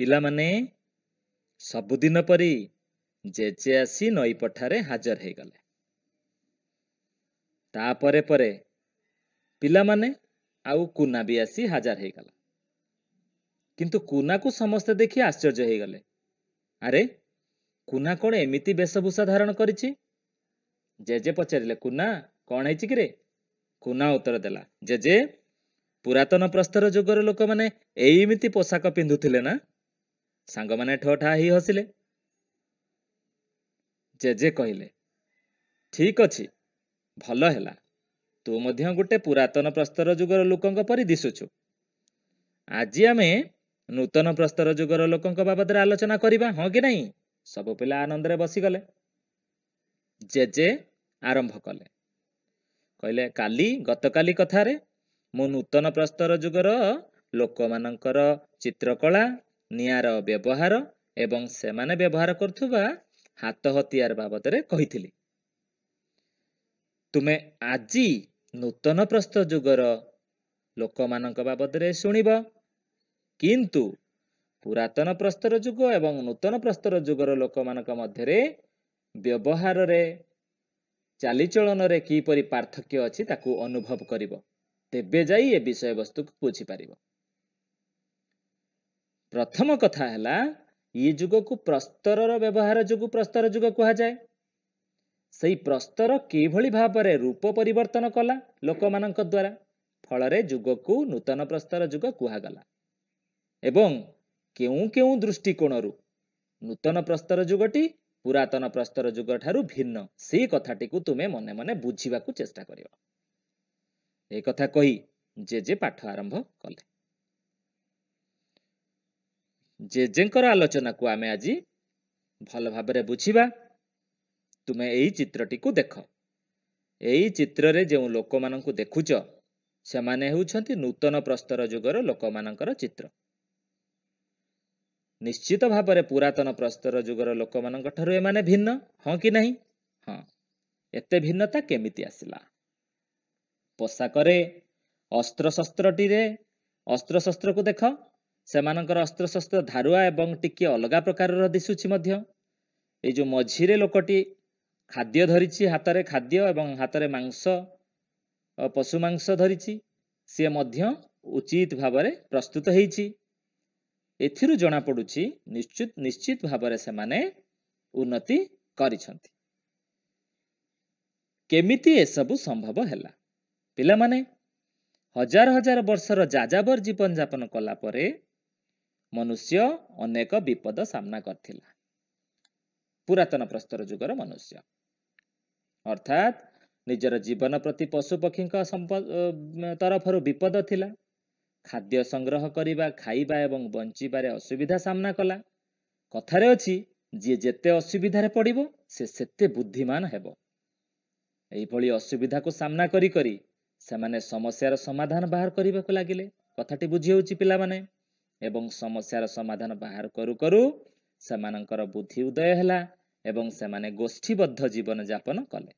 ପିଲାମାନେ ସବୁଦିନ ପରି ଜେଜେ ଆସି ନଈ ପଠାରେ ହାଜର ହୋଇଗଲେ ତାପରେ ପରେ ପିଲାମାନେ ଆଉ କୁନା ବି ଆସି ହାଜର ହୋଇଗଲା କିନ୍ତୁ କୁନାକୁ ସମସ୍ତେ ଦେଖି ଆଶ୍ଚର୍ଯ୍ୟ ହୋଇଗଲେ ଆରେ କୁନା କ'ଣ ଏମିତି ବେଶଭୂଷା ଧାରଣ କରିଛି ଜେଜେ ପଚାରିଲେ କୁନା କ'ଣ ହେଇଛି କି ରେ କୁନା ଉତ୍ତର ଦେଲା ଜେଜେ ପୁରାତନ ପ୍ରସ୍ତର ଯୁଗର ଲୋକମାନେ ଏଇମିତି ପୋଷାକ ପିନ୍ଧୁଥିଲେ ନା ସାଙ୍ଗମାନେ ଠୋଠା ହୋଇ ହସିଲେ ଜେଜେ କହିଲେ ଠିକ୍ ଅଛି ଭଲ ହେଲା ତୁ ମଧ୍ୟ ଗୋଟେ ପୁରାତନ ପ୍ରସ୍ତର ଯୁଗର ଲୋକଙ୍କ ପରି ଦିଶୁଛୁ ଆଜି ଆମେ ନୂତନ ପ୍ରସ୍ତର ଯୁଗର ଲୋକଙ୍କ ବାବଦରେ ଆଲୋଚନା କରିବା ହଁ କି ନାହିଁ ସବୁ ପିଲା ଆନନ୍ଦରେ ବସିଗଲେ ଜେଜେ ଆରମ୍ଭ କଲେ କହିଲେ କାଲି ଗତକାଲି କଥାରେ ମୁଁ ନୂତନ ପ୍ରସ୍ତର ଯୁଗର ଲୋକମାନଙ୍କର ଚିତ୍ରକଳା ନିଆଁର ବ୍ୟବହାର ଏବଂ ସେମାନେ ବ୍ୟବହାର କରୁଥିବା ହାତ ହତିଆର ବାବଦରେ କହିଥିଲି ତୁମେ ଆଜି ନୂତନ ପ୍ରସ୍ତ ଯୁଗର ଲୋକମାନଙ୍କ ବାବଦରେ ଶୁଣିବ କିନ୍ତୁ ପୁରାତନ ପ୍ରସ୍ତର ଯୁଗ ଏବଂ ନୂତନ ପ୍ରସ୍ତର ଯୁଗର ଲୋକମାନଙ୍କ ମଧ୍ୟରେ ବ୍ୟବହାରରେ ଚାଲିଚଳନରେ କିପରି ପାର୍ଥକ୍ୟ ଅଛି ତାକୁ ଅନୁଭବ କରିବ ତେବେ ଯାଇ ଏ ବିଷୟବସ୍ତୁକୁ ବୁଝିପାରିବ ପ୍ରଥମ କଥା ହେଲା ଇ ଯୁଗକୁ ପ୍ରସ୍ତରର ବ୍ୟବହାର ଯୋଗୁଁ ପ୍ରସ୍ତର ଯୁଗ କୁହାଯାଏ ସେଇ ପ୍ରସ୍ତର କିଭଳି ଭାବରେ ରୂପ ପରିବର୍ତ୍ତନ କଲା ଲୋକମାନଙ୍କ ଦ୍ୱାରା ଫଳରେ ଯୁଗକୁ ନୂତନ ପ୍ରସ୍ତର ଯୁଗ କୁହାଗଲା ଏବଂ କେଉଁ କେଉଁ ଦୃଷ୍ଟିକୋଣରୁ ନୂତନ ପ୍ରସ୍ତର ଯୁଗଟି ପୁରାତନ ପ୍ରସ୍ତର ଯୁଗ ଠାରୁ ଭିନ୍ନ ସେଇ କଥାଟିକୁ ତୁମେ ମନେ ମନେ ବୁଝିବାକୁ ଚେଷ୍ଟା କରିବ ଏ କଥା କହି ଜେଜେ ପାଠ ଆରମ୍ଭ କଲେ ଜେଜେଙ୍କର ଆଲୋଚନାକୁ ଆମେ ଆଜି ଭଲ ଭାବରେ ବୁଝିବା ତୁମେ ଏହି ଚିତ୍ରଟିକୁ ଦେଖ ଏହି ଚିତ୍ରରେ ଯେଉଁ ଲୋକମାନଙ୍କୁ ଦେଖୁଛ ସେମାନେ ହେଉଛନ୍ତି ନୂତନ ପ୍ରସ୍ତର ଯୁଗର ଲୋକମାନଙ୍କର ଚିତ୍ର ନିଶ୍ଚିତ ଭାବରେ ପୁରାତନ ପ୍ରସ୍ତର ଯୁଗର ଲୋକମାନଙ୍କ ଠାରୁ ଏମାନେ ଭିନ୍ନ ହଁ କି ନାହିଁ ହଁ ଏତେ ଭିନ୍ନତା କେମିତି ଆସିଲା ପୋଷାକରେ ଅସ୍ତ୍ରଶସ୍ତ୍ରଟିରେ ଅସ୍ତ୍ରଶସ୍ତ୍ରକୁ ଦେଖ ସେମାନଙ୍କର ଅସ୍ତ୍ରଶସ୍ତ୍ର ଧାରୁଆ ଏବଂ ଟିକିଏ ଅଲଗା ପ୍ରକାରର ଦିଶୁଛି ମଧ୍ୟ ଏଇ ଯେଉଁ ମଝିରେ ଲୋକଟି ଖାଦ୍ୟ ଧରିଛି ହାତରେ ଖାଦ୍ୟ ଏବଂ ହାତରେ ମାଂସ ପଶୁ ମାଂସ ଧରିଛି ସିଏ ମଧ୍ୟ ଉଚିତ ଭାବରେ ପ୍ରସ୍ତୁତ ହେଇଛି ଏଥିରୁ ଜଣାପଡ଼ୁଛି ନିଶ୍ଚିତ ନିଶ୍ଚିତ ଭାବରେ ସେମାନେ ଉନ୍ନତି କରିଛନ୍ତି କେମିତି ଏସବୁ ସମ୍ଭବ ହେଲା ପିଲାମାନେ ହଜାର ହଜାର ବର୍ଷର ଯାଯାବର ଜୀବନଯାପନ ପରେ ମନୁଷ୍ୟ ଅନେକ ବିପଦ ସାମ୍ନା କରିଥିଲା ପୁରାତନ ପ୍ରସ୍ତର ଯୁଗର ମନୁଷ୍ୟ ଅର୍ଥାତ୍ ନିଜର ଜୀବନ ପ୍ରତି ପଶୁପକ୍ଷୀଙ୍କ ତରଫରୁ ବିପଦ ଥିଲା ଖାଦ୍ୟ ସଂଗ୍ରହ କରିବା ଖାଇବା ଏବଂ ବଞ୍ଚିବାରେ ଅସୁବିଧା ସାମ୍ନା କଲା କଥାରେ ଅଛି ଯିଏ ଯେତେ ଅସୁବିଧାରେ ପଡ଼ିବ ସେ ସେତେ ବୁଦ୍ଧିମାନ ହେବ ଏହିଭଳି ଅସୁବିଧାକୁ ସାମ୍ନା କରି କରି ସେମାନେ ସମସ୍ୟାର ସମାଧାନ ବାହାର କରିବାକୁ ଲାଗିଲେ କଥାଟି ବୁଝି ହେଉଛି ପିଲାମାନେ ଏବଂ ସମସ୍ୟାର ସମାଧାନ ବାହାର କରୁ କରୁ ସେମାନଙ୍କର ବୁଦ୍ଧି ଉଦୟ ହେଲା ଏବଂ ସେମାନେ ଗୋଷ୍ଠୀବଦ୍ଧ ଜୀବନଯାପନ କଲେ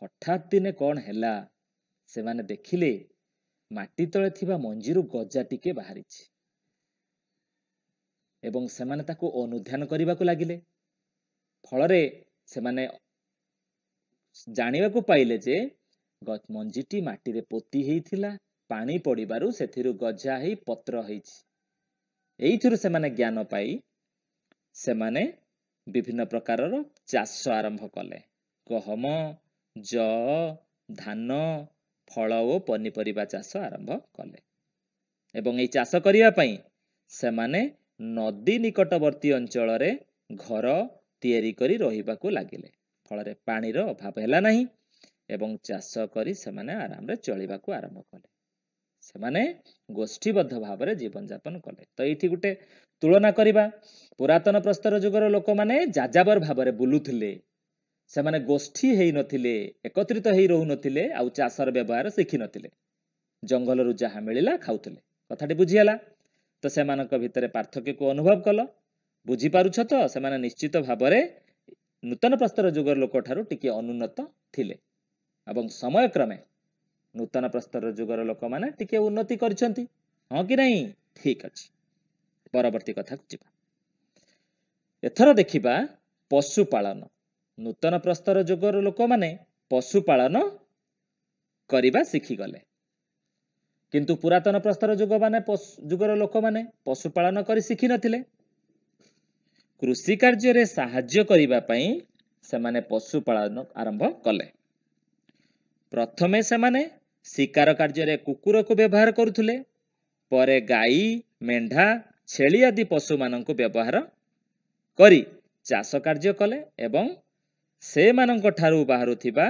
ହଠାତ୍ ଦିନେ କ'ଣ ହେଲା ସେମାନେ ଦେଖିଲେ ମାଟି ତଳେ ଥିବା ମଞ୍ଜିରୁ ଗଜା ଟିକେ ବାହାରିଛି ଏବଂ ସେମାନେ ତାକୁ ଅନୁଧ୍ୟାନ କରିବାକୁ ଲାଗିଲେ ଫଳରେ ସେମାନେ ଜାଣିବାକୁ ପାଇଲେ ଯେ ମଞ୍ଜିଟି ମାଟିରେ ପୋତି ହେଇଥିଲା ପାଣି ପଡ଼ିବାରୁ ସେଥିରୁ ଗଜା ହେଇ ପତ୍ର ହେଇଛି ଏଇଥିରୁ ସେମାନେ ଜ୍ଞାନ ପାଇ ସେମାନେ ବିଭିନ୍ନ ପ୍ରକାରର ଚାଷ ଆରମ୍ଭ କଲେ ଗହମ ଜ ଧାନ ଫଳ ଓ ପନିପରିବା ଚାଷ ଆରମ୍ଭ କଲେ ଏବଂ ଏଇ ଚାଷ କରିବା ପାଇଁ ସେମାନେ ନଦୀ ନିକଟବର୍ତ୍ତୀ ଅଞ୍ଚଳରେ ଘର ତିଆରି କରି ରହିବାକୁ ଲାଗିଲେ ଫଳରେ ପାଣିର ଅଭାବ ହେଲା ନାହିଁ ଏବଂ ଚାଷ କରି ସେମାନେ ଆରାମରେ ଚଳିବାକୁ ଆରମ୍ଭ କଲେ ସେମାନେ ଗୋଷ୍ଠୀବଦ୍ଧ ଭାବରେ ଜୀବନଯାପନ କଲେ ତ ଏଇଠି ଗୋଟେ ତୁଳନା କରିବା ପୁରାତନ ପ୍ରସ୍ତର ଯୁଗର ଲୋକମାନେ ଯାଯାବର ଭାବରେ ବୁଲୁଥିଲେ ସେମାନେ ଗୋଷ୍ଠୀ ହେଇନଥିଲେ ଏକତ୍ରିତ ହେଇ ରହୁନଥିଲେ ଆଉ ଚାଷର ବ୍ୟବହାର ଶିଖିନଥିଲେ ଜଙ୍ଗଲରୁ ଯାହା ମିଳିଲା ଖାଉଥିଲେ କଥାଟି ବୁଝିହେଲା ତ ସେମାନଙ୍କ ଭିତରେ ପାର୍ଥକ୍ୟକୁ ଅନୁଭବ କଲ ବୁଝିପାରୁଛ ତ ସେମାନେ ନିଶ୍ଚିତ ଭାବରେ ନୂତନ ପ୍ରସ୍ତର ଯୁଗର ଲୋକଠାରୁ ଟିକିଏ ଅନୁନ୍ନତ ଥିଲେ ଏବଂ ସମୟକ୍ରମେ ନୂତନ ପ୍ରସ୍ତର ଯୁଗର ଲୋକମାନେ ଟିକେ ଉନ୍ନତି କରିଛନ୍ତି ହଁ କି ନାହିଁ ଠିକ ଅଛି ପରବର୍ତ୍ତୀ କଥାକୁ ଯିବା ଏଥର ଦେଖିବା ପଶୁପାଳନ ନୂତନ ପ୍ରସ୍ତର ଯୁଗର ଲୋକମାନେ ପଶୁପାଳନ କରିବା ଶିଖିଗଲେ କିନ୍ତୁ ପୁରାତନ ପ୍ରସ୍ତର ଯୁଗ ମାନେ ଯୁଗର ଲୋକମାନେ ପଶୁପାଳନ କରି ଶିଖିନଥିଲେ କୃଷି କାର୍ଯ୍ୟରେ ସାହାଯ୍ୟ କରିବା ପାଇଁ ସେମାନେ ପଶୁପାଳନ ଆରମ୍ଭ କଲେ ପ୍ରଥମେ ସେମାନେ ଶିକାର କାର୍ଯ୍ୟରେ କୁକୁରକୁ ବ୍ୟବହାର କରୁଥିଲେ ପରେ ଗାଈ ମେଣ୍ଢା ଛେଳି ଆଦି ପଶୁମାନଙ୍କୁ ବ୍ୟବହାର କରି ଚାଷ କାର୍ଯ୍ୟ କଲେ ଏବଂ ସେମାନଙ୍କ ଠାରୁ ବାହାରୁଥିବା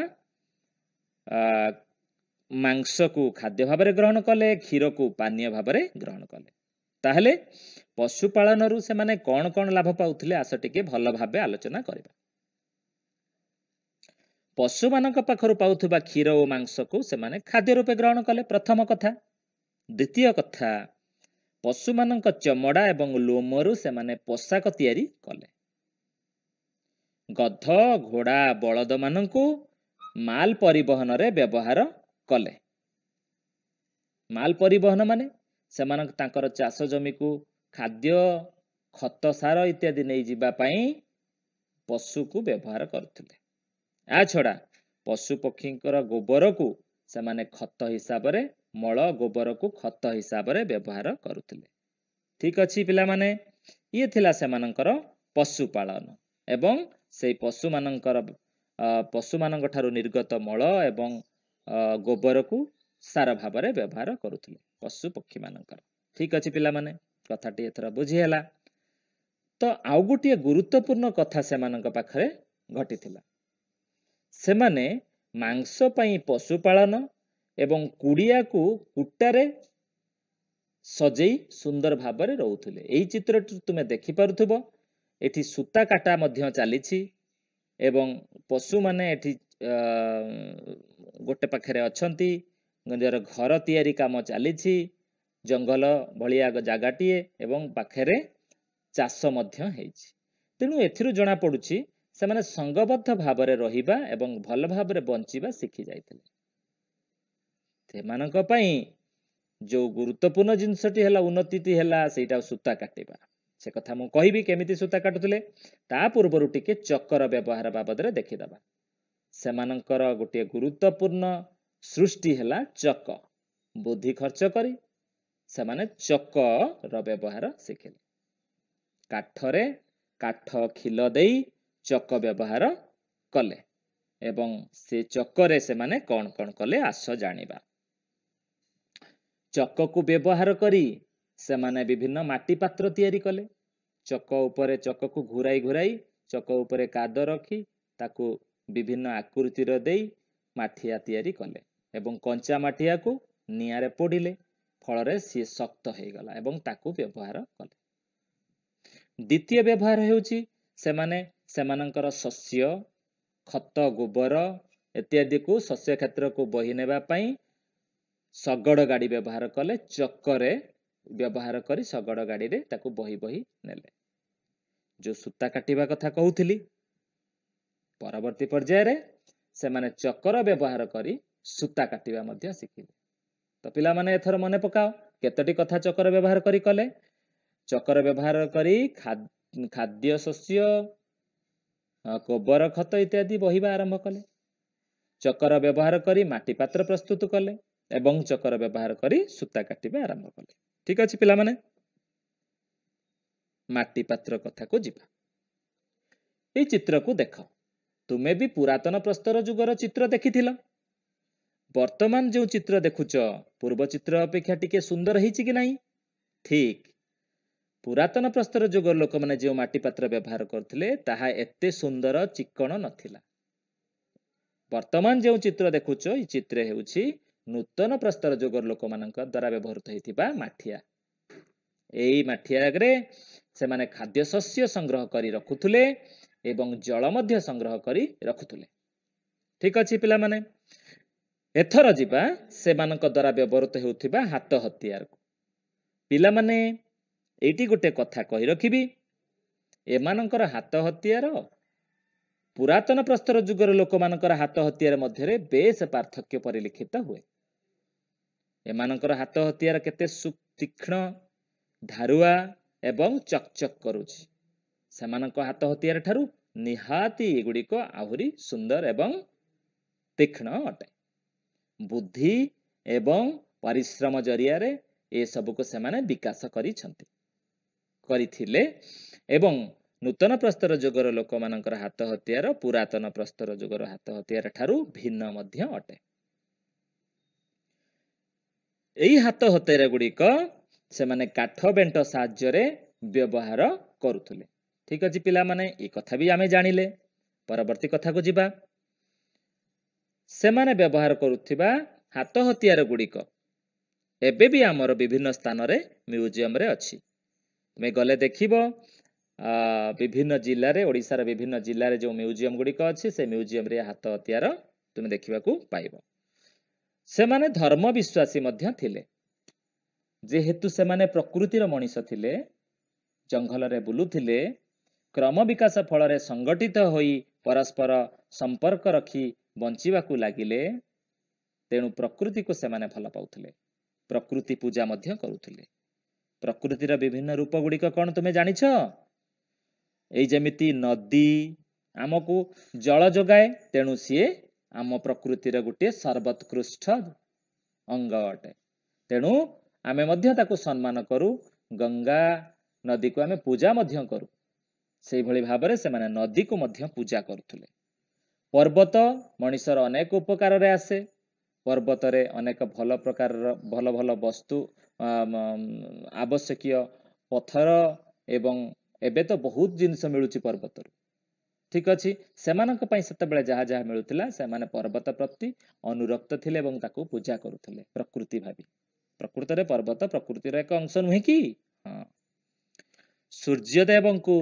ମାଂସକୁ ଖାଦ୍ୟ ଭାବରେ ଗ୍ରହଣ କଲେ କ୍ଷୀରକୁ ପାନୀୟ ଭାବରେ ଗ୍ରହଣ କଲେ ତାହେଲେ ପଶୁପାଳନରୁ ସେମାନେ କ'ଣ କ'ଣ ଲାଭ ପାଉଥିଲେ ଆସ ଟିକେ ଭଲ ଭାବେ ଆଲୋଚନା କରିବା ପଶୁମାନଙ୍କ ପାଖରୁ ପାଉଥିବା କ୍ଷୀର ଓ ମାଂସକୁ ସେମାନେ ଖାଦ୍ୟ ରୂପେ ଗ୍ରହଣ କଲେ ପ୍ରଥମ କଥା ଦ୍ୱିତୀୟ କଥା ପଶୁମାନଙ୍କ ଚମଡ଼ା ଏବଂ ଲୋମରୁ ସେମାନେ ପୋଷାକ ତିଆରି କଲେ ଗଧ ଘୋଡ଼ା ବଳଦ ମାନଙ୍କୁ ମାଲ ପରିବହନରେ ବ୍ୟବହାର କଲେ ମାଲ ପରିବହନ ମାନେ ସେମାନଙ୍କ ତାଙ୍କର ଚାଷ ଜମିକୁ ଖାଦ୍ୟ ଖତ ସାର ଇତ୍ୟାଦି ନେଇଯିବା ପାଇଁ ପଶୁକୁ ବ୍ୟବହାର କରୁଥିଲେ ଏହା ଛଡ଼ା ପଶୁପକ୍ଷୀଙ୍କର ଗୋବରକୁ ସେମାନେ ଖତ ହିସାବରେ ମଳ ଗୋବରକୁ ଖତ ହିସାବରେ ବ୍ୟବହାର କରୁଥିଲେ ଠିକ୍ ଅଛି ପିଲାମାନେ ଇଏ ଥିଲା ସେମାନଙ୍କର ପଶୁପାଳନ ଏବଂ ସେଇ ପଶୁମାନଙ୍କର ପଶୁମାନଙ୍କ ଠାରୁ ନିର୍ଗତ ମଳ ଏବଂ ଗୋବରକୁ ସାର ଭାବରେ ବ୍ୟବହାର କରୁଥିଲେ ପଶୁପକ୍ଷୀମାନଙ୍କର ଠିକ୍ ଅଛି ପିଲାମାନେ କଥାଟି ଏଥର ବୁଝିହେଲା ତ ଆଉ ଗୋଟିଏ ଗୁରୁତ୍ୱପୂର୍ଣ୍ଣ କଥା ସେମାନଙ୍କ ପାଖରେ ଘଟିଥିଲା ସେମାନେ ମାଂସ ପାଇଁ ପଶୁପାଳନ ଏବଂ କୁଡ଼ିଆକୁ କୁଟାରେ ସଜେଇ ସୁନ୍ଦର ଭାବରେ ରହୁଥିଲେ ଏହି ଚିତ୍ରଟି ତୁମେ ଦେଖିପାରୁଥିବ ଏଠି ସୂତା କାଟା ମଧ୍ୟ ଚାଲିଛି ଏବଂ ପଶୁମାନେ ଏଠି ଗୋଟେ ପାଖରେ ଅଛନ୍ତି ନିଜର ଘର ତିଆରି କାମ ଚାଲିଛି ଜଙ୍ଗଲ ଭଳିଆ ଜାଗାଟିଏ ଏବଂ ପାଖରେ ଚାଷ ମଧ୍ୟ ହେଇଛି ତେଣୁ ଏଥିରୁ ଜଣାପଡ଼ୁଛି ସେମାନେ ସଙ୍ଗବଦ୍ଧ ଭାବରେ ରହିବା ଏବଂ ଭଲ ଭାବରେ ବଞ୍ଚିବା ଶିଖିଯାଇଥିଲେ ସେମାନଙ୍କ ପାଇଁ ଯେଉଁ ଗୁରୁତ୍ୱପୂର୍ଣ୍ଣ ଜିନିଷଟି ହେଲା ଉନ୍ନତିଟି ହେଲା ସେଇଟା ସୂତା କାଟିବା ସେ କଥା ମୁଁ କହିବି କେମିତି ସୂତା କାଟୁଥିଲେ ତା ପୂର୍ବରୁ ଟିକେ ଚକର ବ୍ୟବହାର ବାବଦରେ ଦେଖିଦେବା ସେମାନଙ୍କର ଗୋଟିଏ ଗୁରୁତ୍ୱପୂର୍ଣ୍ଣ ସୃଷ୍ଟି ହେଲା ଚକ ବୁଦ୍ଧି ଖର୍ଚ୍ଚ କରି ସେମାନେ ଚକର ବ୍ୟବହାର ଶିଖିଲେ କାଠରେ କାଠ ଖିଲ ଦେଇ ଚକ ବ୍ୟବହାର କଲେ ଏବଂ ସେ ଚକରେ ସେମାନେ କ'ଣ କ'ଣ କଲେ ଆସ ଜାଣିବା ଚକକୁ ବ୍ୟବହାର କରି ସେମାନେ ବିଭିନ୍ନ ମାଟି ପାତ୍ର ତିଆରି କଲେ ଚକ ଉପରେ ଚକକୁ ଘୁରାଇ ଘୁରାଇ ଚକ ଉପରେ କାଦ ରଖି ତାକୁ ବିଭିନ୍ନ ଆକୃତିର ଦେଇ ମାଠିଆ ତିଆରି କଲେ ଏବଂ କଞ୍ଚା ମାଠିଆକୁ ନିଆଁରେ ପୋଡ଼ିଲେ ଫଳରେ ସିଏ ଶକ୍ତ ହୋଇଗଲା ଏବଂ ତାକୁ ବ୍ୟବହାର କଲେ ଦ୍ୱିତୀୟ ବ୍ୟବହାର ହେଉଛି ସେମାନେ ସେମାନଙ୍କର ଶସ୍ୟ ଖତ ଗୋବର ଇତ୍ୟାଦିକୁ ଶସ୍ୟ କ୍ଷେତ୍ରକୁ ବହି ନେବା ପାଇଁ ଶଗଡ଼ ଗାଡ଼ି ବ୍ୟବହାର କଲେ ଚକରେ ବ୍ୟବହାର କରି ଶଗଡ଼ ଗାଡ଼ିରେ ତାକୁ ବହି ବହି ନେଲେ ଯେଉଁ ସୂତା କାଟିବା କଥା କହୁଥିଲି ପରବର୍ତ୍ତୀ ପର୍ଯ୍ୟାୟରେ ସେମାନେ ଚକର ବ୍ୟବହାର କରି ସୂତା କାଟିବା ମଧ୍ୟ ଶିଖିଲେ ତ ପିଲାମାନେ ଏଥର ମନେ ପକାଅ କେତୋଟି କଥା ଚକର ବ୍ୟବହାର କରି କଲେ ଚକର ବ୍ୟବହାର କରି ଖାଦ୍ୟ ଶସ୍ୟ ଗୋବର ଖତ ଇତ୍ୟାଦି ବହିବା ଆରମ୍ଭ କଲେ ଚକର ବ୍ୟବହାର କରି ମାଟିପାତ୍ର ପ୍ରସ୍ତୁତ କଲେ ଏବଂ ଚକର ବ୍ୟବହାର କରି ସୂତା କାଟିବା ଆରମ୍ଭ କଲେ ଠିକ୍ ଅଛି ପିଲାମାନେ ମାଟିପାତ୍ର କଥାକୁ ଯିବା ଏଇ ଚିତ୍ରକୁ ଦେଖ ତୁମେ ବି ପୁରାତନ ପ୍ରସ୍ତର ଯୁଗର ଚିତ୍ର ଦେଖିଥିଲ ବର୍ତ୍ତମାନ ଯେଉଁ ଚିତ୍ର ଦେଖୁଛ ପୂର୍ବ ଚିତ୍ର ଅପେକ୍ଷା ଟିକେ ସୁନ୍ଦର ହେଇଛି କି ନାହିଁ ଠିକ୍ ପୁରାତନ ପ୍ରସ୍ତର ଯୁଗର ଲୋକମାନେ ଯେଉଁ ମାଟି ପାତ୍ର ବ୍ୟବହାର କରୁଥିଲେ ତାହା ଏତେ ସୁନ୍ଦର ଚିକ୍କଣ ନଥିଲା ବର୍ତ୍ତମାନ ଯେଉଁ ଚିତ୍ର ଦେଖୁଛ ଏଇ ଚିତ୍ର ହେଉଛି ନୂତନ ପ୍ରସ୍ତର ଯୁଗର ଲୋକମାନଙ୍କ ଦ୍ୱାରା ବ୍ୟବହୃତ ହେଇଥିବା ମାଠିଆ ଏଇ ମାଠିଆରେ ସେମାନେ ଖାଦ୍ୟଶସ୍ୟ ସଂଗ୍ରହ କରି ରଖୁଥିଲେ ଏବଂ ଜଳ ମଧ୍ୟ ସଂଗ୍ରହ କରି ରଖୁଥିଲେ ଠିକ ଅଛି ପିଲାମାନେ ଏଥର ଯିବା ସେମାନଙ୍କ ଦ୍ୱାରା ବ୍ୟବହୃତ ହେଉଥିବା ହାତ ହତିଆରକୁ ପିଲାମାନେ ଏଇଠି ଗୋଟେ କଥା କହି ରଖିବି ଏମାନଙ୍କର ହାତ ହତିଆର ପୁରାତନ ପ୍ରସ୍ତର ଯୁଗର ଲୋକମାନଙ୍କର ହାତ ହତିଆର ମଧ୍ୟରେ ବେଶ ପାର୍ଥକ୍ୟ ପରିଲିଖିତ ହୁଏ ଏମାନଙ୍କର ହାତ ହତିଆର କେତେ ତୀକ୍ଷ୍ଣ ଧାରୁଆ ଏବଂ ଚକଚକ୍ କରୁଛି ସେମାନଙ୍କ ହାତ ହତିଆର ଠାରୁ ନିହାତି ଏଗୁଡ଼ିକ ଆହୁରି ସୁନ୍ଦର ଏବଂ ତୀକ୍ଷ୍ଣ ଅଟେ ବୁଦ୍ଧି ଏବଂ ପରିଶ୍ରମ ଜରିଆରେ ଏସବୁକୁ ସେମାନେ ବିକାଶ କରିଛନ୍ତି କରିଥିଲେ ଏବଂ ନୂତନ ପ୍ରସ୍ତର ଯୁଗର ଲୋକମାନଙ୍କର ହାତ ହତିଆର ପୁରାତନ ପ୍ରସ୍ତର ଯୁଗର ହାତ ହତିଆର ଠାରୁ ଭିନ୍ନ ମଧ୍ୟ ଅଟେ ଏହି ହାତ ହତିଆରା ଗୁଡ଼ିକ ସେମାନେ କାଠ ବେଣ୍ଟ ସାହାଯ୍ୟରେ ବ୍ୟବହାର କରୁଥିଲେ ଠିକ ଅଛି ପିଲାମାନେ ଏ କଥା ବି ଆମେ ଜାଣିଲେ ପରବର୍ତ୍ତୀ କଥାକୁ ଯିବା ସେମାନେ ବ୍ୟବହାର କରୁଥିବା ହାତ ହତିଆର ଗୁଡ଼ିକ ଏବେ ବି ଆମର ବିଭିନ୍ନ ସ୍ଥାନରେ ମ୍ୟୁଜିୟମରେ ଅଛି ତୁମେ ଗଲେ ଦେଖିବ ବିଭିନ୍ନ ଜିଲ୍ଲାରେ ଓଡ଼ିଶାର ବିଭିନ୍ନ ଜିଲ୍ଲାରେ ଯେଉଁ ମ୍ୟୁଜିୟମ ଗୁଡ଼ିକ ଅଛି ସେ ମ୍ୟୁଜିୟମ୍ରେ ହାତ ହତିଆର ତୁମେ ଦେଖିବାକୁ ପାଇବ ସେମାନେ ଧର୍ମ ବିଶ୍ୱାସୀ ମଧ୍ୟ ଥିଲେ ଯେହେତୁ ସେମାନେ ପ୍ରକୃତିର ମଣିଷ ଥିଲେ ଜଙ୍ଗଲରେ ବୁଲୁଥିଲେ କ୍ରମ ବିକାଶ ଫଳରେ ସଂଗଠିତ ହୋଇ ପରସ୍ପର ସମ୍ପର୍କ ରଖି ବଞ୍ଚିବାକୁ ଲାଗିଲେ ତେଣୁ ପ୍ରକୃତିକୁ ସେମାନେ ଭଲ ପାଉଥିଲେ ପ୍ରକୃତି ପୂଜା ମଧ୍ୟ କରୁଥିଲେ ପ୍ରକୃତିର ବିଭିନ୍ନ ରୂପ ଗୁଡ଼ିକ କ'ଣ ତୁମେ ଜାଣିଛ ଏଇ ଯେମିତି ନଦୀ ଆମକୁ ଜଳ ଯୋଗାଏ ତେଣୁ ସିଏ ଆମ ପ୍ରକୃତିର ଗୋଟିଏ ସର୍ବୋତ୍କୃଷ୍ଟ ଅଙ୍ଗ ଅଟେ ତେଣୁ ଆମେ ମଧ୍ୟ ତାକୁ ସମ୍ମାନ କରୁ ଗଙ୍ଗା ନଦୀକୁ ଆମେ ପୂଜା ମଧ୍ୟ କରୁ ସେଇଭଳି ଭାବରେ ସେମାନେ ନଦୀକୁ ମଧ୍ୟ ପୂଜା କରୁଥିଲେ ପର୍ବତ ମଣିଷର ଅନେକ ଉପକାରରେ ଆସେ ପର୍ବତରେ ଅନେକ ଭଲ ପ୍ରକାରର ଭଲ ଭଲ ବସ୍ତୁ ଆବଶ୍ୟକୀୟ ପଥର ଏବଂ ଏବେ ତ ବହୁତ ଜିନିଷ ମିଳୁଛି ପର୍ବତରୁ ଠିକ ଅଛି ସେମାନଙ୍କ ପାଇଁ ସେତେବେଳେ ଯାହା ଯାହା ମିଳୁଥିଲା ସେମାନେ ପର୍ବତ ପ୍ରତି ଅନୁରକ୍ତ ଥିଲେ ଏବଂ ତାକୁ ପୂଜା କରୁଥିଲେ ପ୍ରକୃତି ଭାବି ପ୍ରକୃତରେ ପର୍ବତ ପ୍ରକୃତିର ଏକ ଅଂଶ ନୁହେଁ କି ସୂର୍ଯ୍ୟଦେବଙ୍କୁ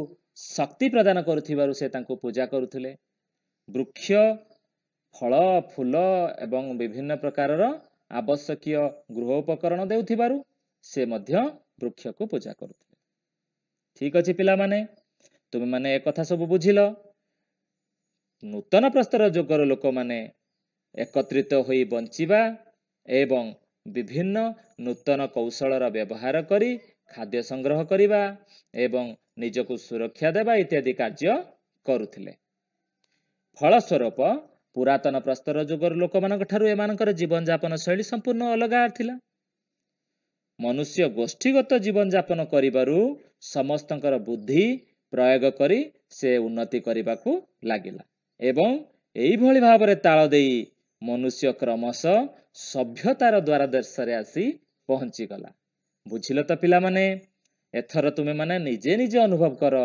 ଶକ୍ତି ପ୍ରଦାନ କରୁଥିବାରୁ ସେ ତାଙ୍କୁ ପୂଜା କରୁଥିଲେ ବୃକ୍ଷ ଫଳ ଫୁଲ ଏବଂ ବିଭିନ୍ନ ପ୍ରକାରର ଆବଶ୍ୟକୀୟ ଗୃହ ଉପକରଣ ଦେଉଥିବାରୁ ସେ ମଧ୍ୟ ବୃକ୍ଷକୁ ପୂଜା କରୁଥିଲେ ଠିକ୍ ଅଛି ପିଲାମାନେ ତୁମେମାନେ ଏ କଥା ସବୁ ବୁଝିଲ ନୂତନ ପ୍ରସ୍ତର ଯୁଗର ଲୋକମାନେ ଏକତ୍ରିତ ହୋଇ ବଞ୍ଚିବା ଏବଂ ବିଭିନ୍ନ ନୂତନ କୌଶଳର ବ୍ୟବହାର କରି ଖାଦ୍ୟ ସଂଗ୍ରହ କରିବା ଏବଂ ନିଜକୁ ସୁରକ୍ଷା ଦେବା ଇତ୍ୟାଦି କାର୍ଯ୍ୟ କରୁଥିଲେ ଫଳସ୍ୱରୂପ ପୁରାତନ ପ୍ରସ୍ତର ଯୁଗର ଠାରୁ ଏମାନଙ୍କର ଜୀବନଯାପନ ଶୈଳୀ ସମ୍ପୂର୍ଣ୍ଣ ଅଲଗା ଥିଲା ମନୁଷ୍ୟ ଗୋଷ୍ଠୀଗତ ଜୀବନଯାପନ କରିବାରୁ ସମସ୍ତଙ୍କର ବୁଦ୍ଧି ପ୍ରୟୋଗ କରି ସେ ଉନ୍ନତି କରିବାକୁ ଲାଗିଲା ଏବଂ ଏହିଭଳି ଭାବରେ ତାଳ ଦେଇ ମନୁଷ୍ୟ କ୍ରମଶଃ ସଭ୍ୟତାର ଦ୍ୱାରା ଦେଶରେ ଆସି ପହଞ୍ଚିଗଲା ବୁଝିଲ ତ ପିଲାମାନେ ଏଥର ତୁମେମାନେ ନିଜେ ନିଜେ ଅନୁଭବ କର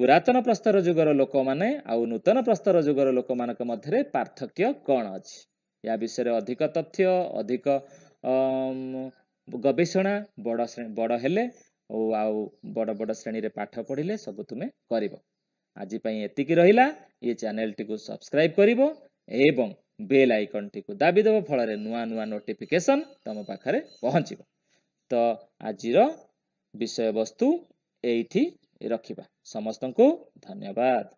ପୁରାତନ ପ୍ରସ୍ତର ଯୁଗର ଲୋକମାନେ ଆଉ ନୂତନ ପ୍ରସ୍ତର ଯୁଗର ଲୋକମାନଙ୍କ ମଧ୍ୟରେ ପାର୍ଥକ୍ୟ କ'ଣ ଅଛି ଏହା ବିଷୟରେ ଅଧିକ ତଥ୍ୟ ଅଧିକ ଗବେଷଣା ବଡ଼ ଶ୍ରେଣୀ ବଡ଼ ହେଲେ ଓ ଆଉ ବଡ଼ ବଡ଼ ଶ୍ରେଣୀରେ ପାଠ ପଢ଼ିଲେ ସବୁ ତୁମେ କରିବ ଆଜି ପାଇଁ ଏତିକି ରହିଲା ଏ ଚ୍ୟାନେଲ୍ଟିକୁ ସବସ୍କ୍ରାଇବ୍ କରିବ ଏବଂ ବେଲ୍ ଆଇକନ୍ଟିକୁ ଦାବି ଦେବ ଫଳରେ ନୂଆ ନୂଆ ନୋଟିଫିକେସନ୍ ତୁମ ପାଖରେ ପହଞ୍ଚିବ ତ ଆଜିର ବିଷୟବସ୍ତୁ ଏଇଠି ରଖିବା ସମସ୍ତଙ୍କୁ ଧନ୍ୟବାଦ